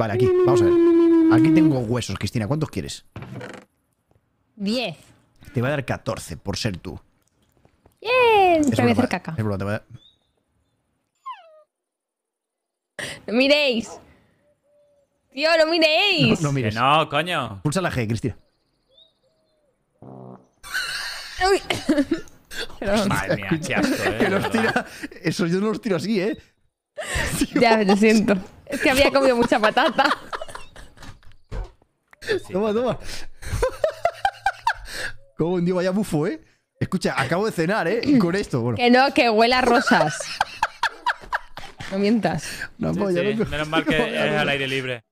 Vale, aquí, vamos a ver. Aquí tengo huesos, Cristina. ¿Cuántos quieres? Diez. Te voy a dar 14 por ser tú. ¡Bien! Yeah, te voy a hacer caca. Es broma, te voy a ¡No miréis! ¡Tío, no miréis! No, no coño. Pulsa la G, Cristina. Uy. Madre mía, qué asco, eh. Que los tira... Eso yo no los tiro así, eh. Ya, lo siento. Es que había comido mucha patata. Toma, toma. Como un dios vaya bufo, ¿eh? Escucha, acabo de cenar, ¿eh? Y con esto, bueno. Que no, que huela a rosas. No mientas. No, sí, Menos mal que es al aire libre.